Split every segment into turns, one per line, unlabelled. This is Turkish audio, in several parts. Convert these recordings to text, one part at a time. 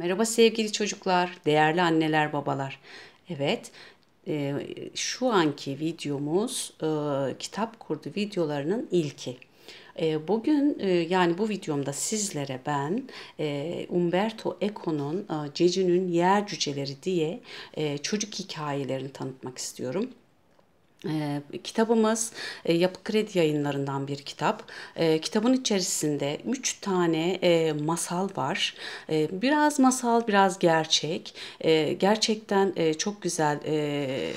Merhaba sevgili çocuklar, değerli anneler, babalar. Evet, e, şu anki videomuz e, kitap kurdu videolarının ilki. E, bugün e, yani bu videomda sizlere ben e, Umberto Eco'nun e, Ceci'nin Yer Cüceleri diye e, çocuk hikayelerini tanıtmak istiyorum. E, kitabımız e, Yapı Kredi yayınlarından bir kitap. E, kitabın içerisinde üç tane e, masal var. E, biraz masal, biraz gerçek. E, gerçekten e, çok güzel... E,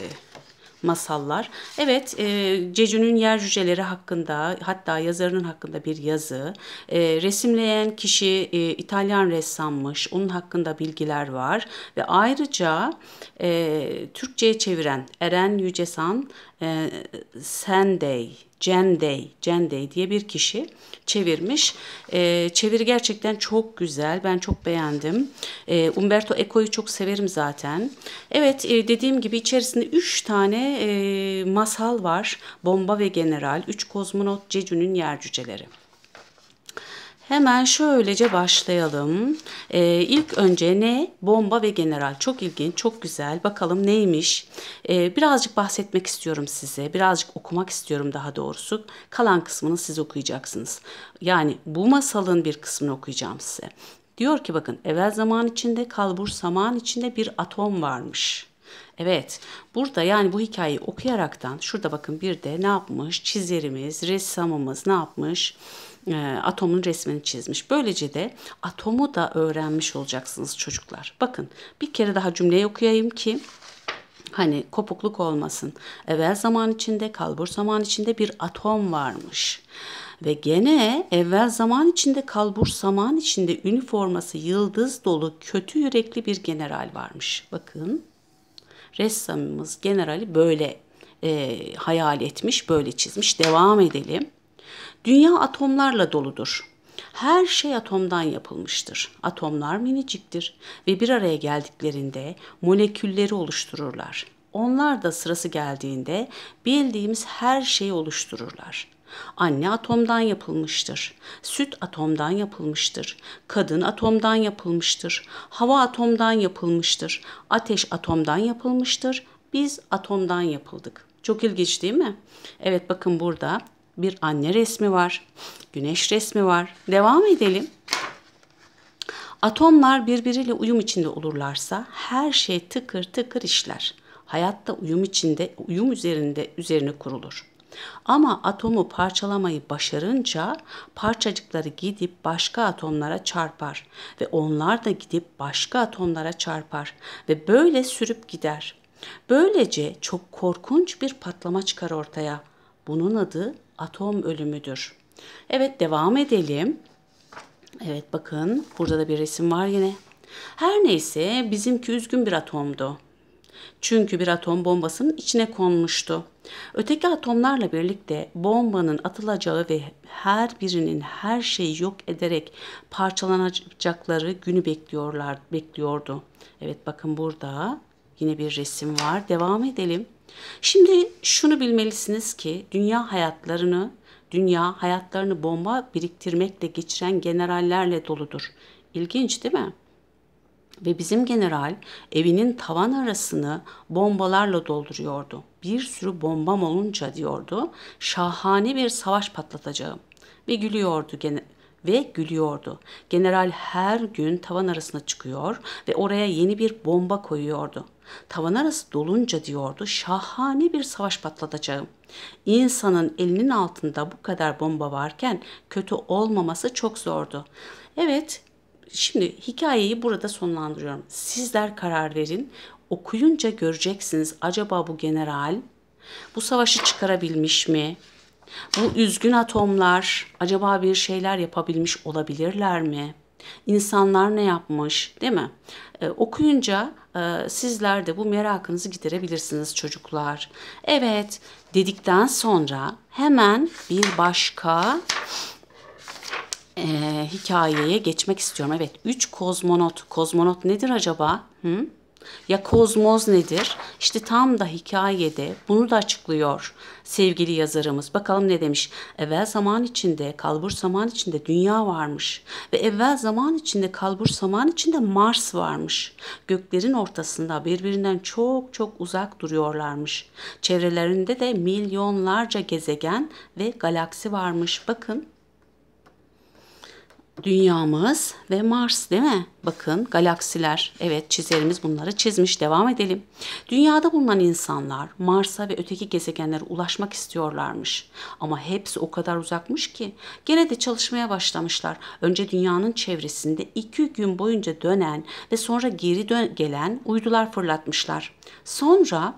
masallar. Evet e, Cecü'nün yer cüceleri hakkında hatta yazarının hakkında bir yazı. E, resimleyen kişi e, İtalyan ressammış. Onun hakkında bilgiler var. Ve ayrıca e, Türkçe'ye çeviren Eren Yücesan e, Sunday Cenday, Cenday diye bir kişi çevirmiş. E, çeviri gerçekten çok güzel. Ben çok beğendim. E, Umberto Eco'yu çok severim zaten. Evet e, dediğim gibi içerisinde 3 tane e, masal var. Bomba ve General, 3 kozmonot, Cecun'un yer cüceleri. Hemen şöylece başlayalım. Ee, ilk önce ne? Bomba ve general. Çok ilginç, çok güzel. Bakalım neymiş? Ee, birazcık bahsetmek istiyorum size. Birazcık okumak istiyorum daha doğrusu. Kalan kısmını siz okuyacaksınız. Yani bu masalın bir kısmını okuyacağım size. Diyor ki bakın evvel zaman içinde kalbur saman içinde bir atom varmış. Evet burada yani bu hikayeyi okuyaraktan şurada bakın bir de ne yapmış çizerimiz, ressamımız ne yapmış? e, atomun resmini çizmiş. Böylece de atomu da öğrenmiş olacaksınız çocuklar. Bakın bir kere daha cümleyi okuyayım ki hani kopukluk olmasın. Evvel zaman içinde, kalbur zaman içinde bir atom varmış. Ve gene evvel zaman içinde, kalbur zaman içinde üniforması yıldız dolu kötü yürekli bir general varmış. Bakın ressamımız generali böyle e, hayal etmiş, böyle çizmiş. Devam edelim. Dünya atomlarla doludur. Her şey atomdan yapılmıştır. Atomlar miniciktir ve bir araya geldiklerinde molekülleri oluştururlar. Onlar da sırası geldiğinde bildiğimiz her şeyi oluştururlar. Anne atomdan yapılmıştır. Süt atomdan yapılmıştır. Kadın atomdan yapılmıştır. Hava atomdan yapılmıştır. Ateş atomdan yapılmıştır. Biz atomdan yapıldık. Çok ilginç değil mi? Evet bakın burada bir anne resmi var, güneş resmi var. Devam edelim. Atomlar birbiriyle uyum içinde olurlarsa her şey tıkır tıkır işler. Hayatta uyum içinde, uyum üzerinde üzerine kurulur. Ama atomu parçalamayı başarınca parçacıkları gidip başka atomlara çarpar ve onlar da gidip başka atomlara çarpar ve böyle sürüp gider. Böylece çok korkunç bir patlama çıkar ortaya. Bunun adı atom ölümüdür. Evet devam edelim. Evet bakın burada da bir resim var yine. Her neyse bizimki üzgün bir atomdu. Çünkü bir atom bombasının içine konmuştu. Öteki atomlarla birlikte bombanın atılacağı ve her birinin her şeyi yok ederek parçalanacakları günü bekliyorlar, bekliyordu. Evet bakın burada yine bir resim var. Devam edelim. Şimdi şunu bilmelisiniz ki dünya hayatlarını, dünya hayatlarını bomba biriktirmekle geçiren generallerle doludur. İlginç değil mi? Ve bizim general evinin tavan arasını bombalarla dolduruyordu. Bir sürü bombam olunca diyordu, şahane bir savaş patlatacağım. Ve gülüyordu ve gülüyordu. General her gün tavan arasına çıkıyor ve oraya yeni bir bomba koyuyordu. Tavan arası dolunca diyordu şahane bir savaş patlatacağım. İnsanın elinin altında bu kadar bomba varken kötü olmaması çok zordu. Evet şimdi hikayeyi burada sonlandırıyorum. Sizler karar verin. Okuyunca göreceksiniz acaba bu general bu savaşı çıkarabilmiş mi? Bu üzgün atomlar acaba bir şeyler yapabilmiş olabilirler mi? İnsanlar ne yapmış değil mi? E, okuyunca e, sizler de bu merakınızı giderebilirsiniz çocuklar. Evet dedikten sonra hemen bir başka e, hikayeye geçmek istiyorum. Evet üç kozmonot. Kozmonot nedir acaba? Hı? Ya kozmoz nedir? İşte tam da hikayede bunu da açıklıyor sevgili yazarımız. Bakalım ne demiş? Evvel zaman içinde, kalbur zaman içinde dünya varmış ve evvel zaman içinde, kalbur zaman içinde Mars varmış. Göklerin ortasında birbirinden çok çok uzak duruyorlarmış. Çevrelerinde de milyonlarca gezegen ve galaksi varmış. Bakın Dünyamız ve Mars değil mi? Bakın galaksiler. Evet çizerimiz bunları çizmiş. Devam edelim. Dünyada bulunan insanlar Mars'a ve öteki gezegenlere ulaşmak istiyorlarmış. Ama hepsi o kadar uzakmış ki gene de çalışmaya başlamışlar. Önce dünyanın çevresinde iki gün boyunca dönen ve sonra geri dön gelen uydular fırlatmışlar. Sonra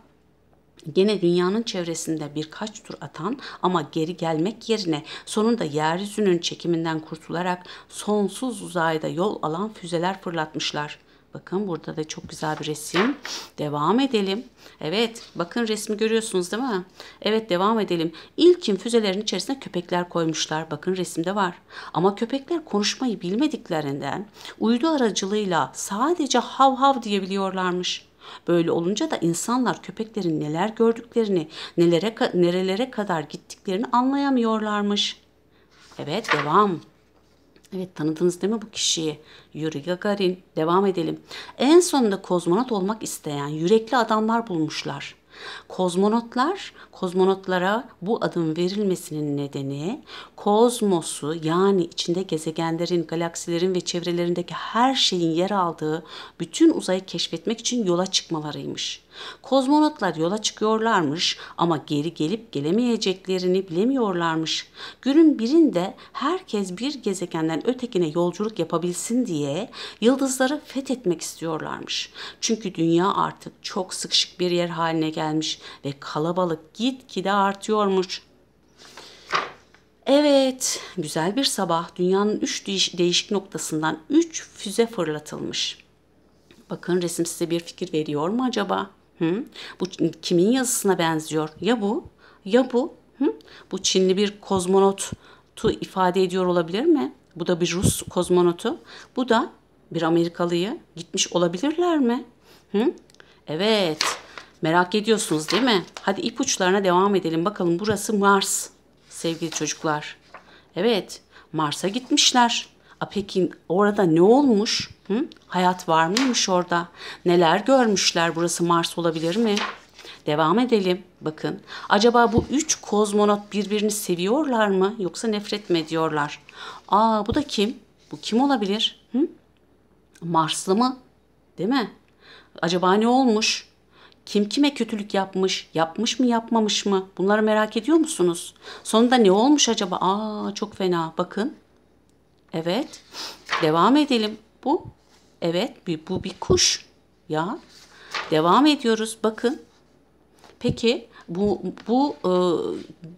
gene dünyanın çevresinde birkaç tur atan ama geri gelmek yerine sonunda yeryüzünün çekiminden kurtularak sonsuz uzayda yol alan füzeler fırlatmışlar. Bakın burada da çok güzel bir resim. Devam edelim. Evet bakın resmi görüyorsunuz değil mi? Evet devam edelim. İlkin füzelerin içerisine köpekler koymuşlar. Bakın resimde var. Ama köpekler konuşmayı bilmediklerinden uydu aracılığıyla sadece hav hav diyebiliyorlarmış. Böyle olunca da insanlar köpeklerin neler gördüklerini, nelere nerelere kadar gittiklerini anlayamıyorlarmış. Evet, devam. Evet tanıdınız değil mi bu kişiyi? Yuri Gagarin. Devam edelim. En sonunda kozmonot olmak isteyen yürekli adamlar bulmuşlar. Kozmonotlar, kozmonotlara bu adım verilmesinin nedeni kozmosu yani içinde gezegenlerin, galaksilerin ve çevrelerindeki her şeyin yer aldığı bütün uzayı keşfetmek için yola çıkmalarıymış. Kozmonotlar yola çıkıyorlarmış ama geri gelip gelemeyeceklerini bilemiyorlarmış. Günün birinde herkes bir gezegenden ötekine yolculuk yapabilsin diye yıldızları fethetmek istiyorlarmış. Çünkü dünya artık çok sıkışık bir yer haline geldi gelmiş ve kalabalık gitgide artıyormuş. Evet, güzel bir sabah dünyanın 3 değişik noktasından 3 füze fırlatılmış. Bakın resim size bir fikir veriyor mu acaba? Hı? Bu kimin yazısına benziyor? Ya bu ya bu? Hı? Bu Çinli bir kozmonotu ifade ediyor olabilir mi? Bu da bir Rus kozmonotu. Bu da bir Amerikalıyı. Gitmiş olabilirler mi? Hı? Evet. Merak ediyorsunuz değil mi? Hadi ipuçlarına devam edelim. Bakalım burası Mars sevgili çocuklar. Evet Mars'a gitmişler. A peki orada ne olmuş? Hı? Hayat var mıymış orada? Neler görmüşler? Burası Mars olabilir mi? Devam edelim. Bakın. Acaba bu üç kozmonot birbirini seviyorlar mı yoksa nefret mi ediyorlar? Aa bu da kim? Bu kim olabilir? Hı? Marslı mı? Değil mi? Acaba ne olmuş? Kim kime kötülük yapmış, yapmış mı yapmamış mı? Bunları merak ediyor musunuz? Sonunda ne olmuş acaba? Aa çok fena bakın. Evet. Devam edelim. Bu evet bu bir kuş. Ya devam ediyoruz bakın. Peki bu bu e,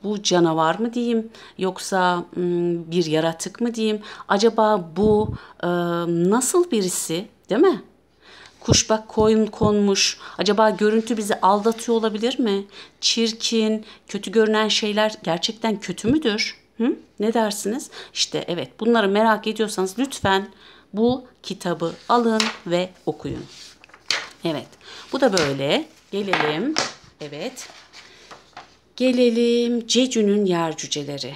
bu canavar mı diyeyim yoksa hmm, bir yaratık mı diyeyim? Acaba bu e, nasıl birisi, değil mi? kuşbak koyun konmuş. Acaba görüntü bizi aldatıyor olabilir mi? Çirkin, kötü görünen şeyler gerçekten kötü müdür? Hı? Ne dersiniz? İşte evet bunları merak ediyorsanız lütfen bu kitabı alın ve okuyun. Evet bu da böyle. Gelelim. Evet. Gelelim Cecü'nün yer cüceleri.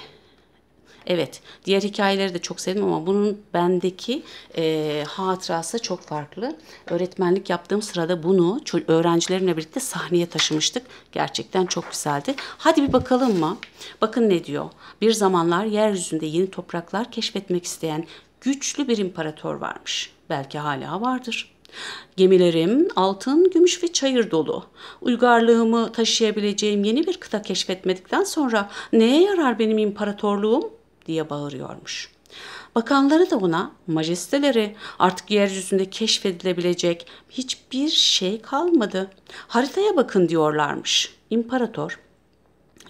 Evet, diğer hikayeleri de çok sevdim ama bunun bendeki e, hatırası çok farklı. Öğretmenlik yaptığım sırada bunu öğrencilerimle birlikte sahneye taşımıştık. Gerçekten çok güzeldi. Hadi bir bakalım mı? Bakın ne diyor. Bir zamanlar yeryüzünde yeni topraklar keşfetmek isteyen güçlü bir imparator varmış. Belki hala vardır. Gemilerim altın, gümüş ve çayır dolu. Uygarlığımı taşıyabileceğim yeni bir kıta keşfetmedikten sonra neye yarar benim imparatorluğum? diye bağırıyormuş. Bakanları da ona majesteleri artık yeryüzünde keşfedilebilecek hiçbir şey kalmadı. Haritaya bakın diyorlarmış. İmparator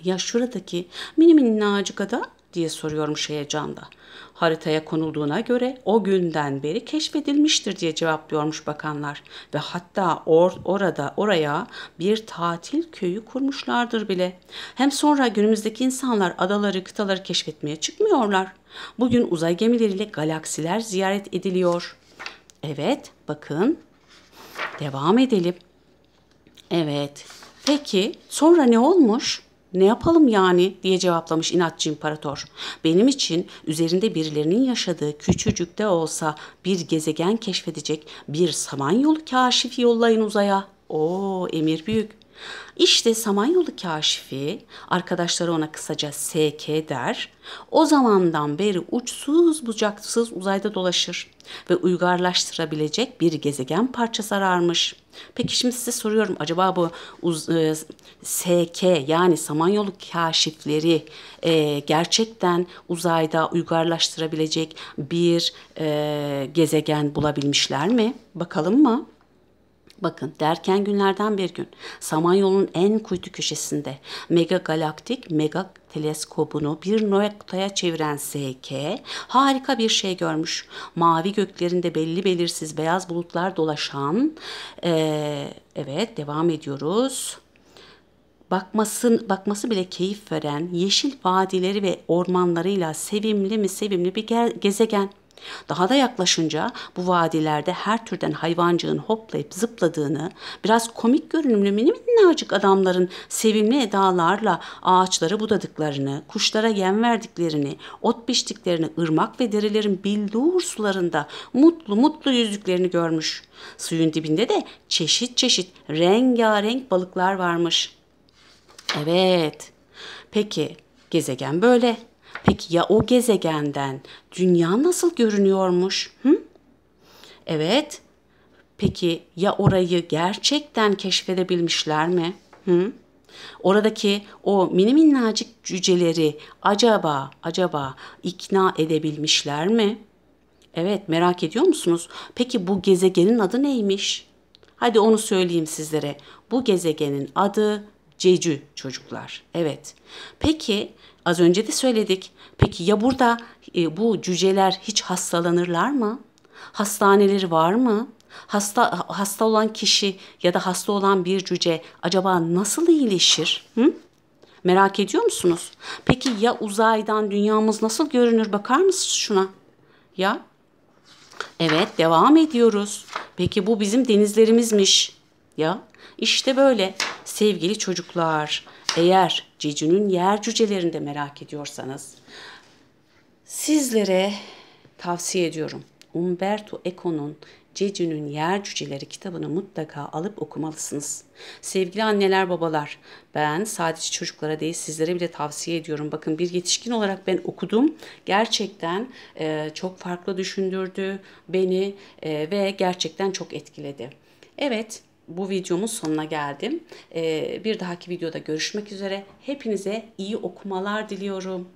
ya şuradaki mini minnacık ada diye soruyormuş heyecanla. Haritaya konulduğuna göre o günden beri keşfedilmiştir diye cevaplıyormuş bakanlar ve hatta or orada oraya bir tatil köyü kurmuşlardır bile. Hem sonra günümüzdeki insanlar adaları, kıtaları keşfetmeye çıkmıyorlar. Bugün uzay gemileriyle galaksiler ziyaret ediliyor. Evet, bakın. Devam edelim. Evet. Peki sonra ne olmuş? Ne yapalım yani diye cevaplamış inatçı imparator. Benim için üzerinde birilerinin yaşadığı küçücük de olsa bir gezegen keşfedecek bir samanyolu kaşifi yollayın uzaya. Oo emir büyük. İşte Samanyolu kaşifi, arkadaşları ona kısaca SK der, o zamandan beri uçsuz bucaksız uzayda dolaşır ve uygarlaştırabilecek bir gezegen parçası ararmış. Peki şimdi size soruyorum acaba bu e, SK yani Samanyolu kaşifleri e, gerçekten uzayda uygarlaştırabilecek bir e, gezegen bulabilmişler mi? Bakalım mı? Bakın derken günlerden bir gün Samanyolu'nun en kuytu köşesinde mega galaktik mega teleskobunu bir noktaya çeviren SK harika bir şey görmüş. Mavi göklerinde belli belirsiz beyaz bulutlar dolaşan ee, evet devam ediyoruz bakmasın, bakması bile keyif veren yeşil vadileri ve ormanlarıyla sevimli mi sevimli bir gezegen. Daha da yaklaşınca bu vadilerde her türden hayvancığın hoplayıp zıpladığını, biraz komik görünümlü mini minnacık adamların sevimli edalarla ağaçları budadıklarını, kuşlara yem verdiklerini, ot biçtiklerini, ırmak ve derelerin billur sularında mutlu mutlu yüzüklerini görmüş. Suyun dibinde de çeşit çeşit rengarenk balıklar varmış. Evet. Peki gezegen böyle. Peki ya o gezegenden dünya nasıl görünüyormuş? Hı? Evet. Peki ya orayı gerçekten keşfedebilmişler mi? Hı? Oradaki o mini minnacık cüceleri acaba acaba ikna edebilmişler mi? Evet merak ediyor musunuz? Peki bu gezegenin adı neymiş? Hadi onu söyleyeyim sizlere. Bu gezegenin adı Cecü çocuklar. Evet. Peki Az önce de söyledik. Peki ya burada e, bu cüceler hiç hastalanırlar mı? Hastaneleri var mı? Hasta hasta olan kişi ya da hasta olan bir cüce acaba nasıl iyileşir? Hı? Merak ediyor musunuz? Peki ya uzaydan dünyamız nasıl görünür? Bakar mısınız şuna? Ya Evet, devam ediyoruz. Peki bu bizim denizlerimizmiş. Ya İşte böyle sevgili çocuklar. Eğer Cecü'nün yer cücelerinde merak ediyorsanız sizlere tavsiye ediyorum. Umberto Eco'nun Cecü'nün Yer Cüceleri kitabını mutlaka alıp okumalısınız. Sevgili anneler babalar, ben sadece çocuklara değil sizlere bile tavsiye ediyorum. Bakın bir yetişkin olarak ben okudum. Gerçekten e, çok farklı düşündürdü beni e, ve gerçekten çok etkiledi. Evet, bu videomun sonuna geldim. Ee, bir dahaki videoda görüşmek üzere. Hepinize iyi okumalar diliyorum.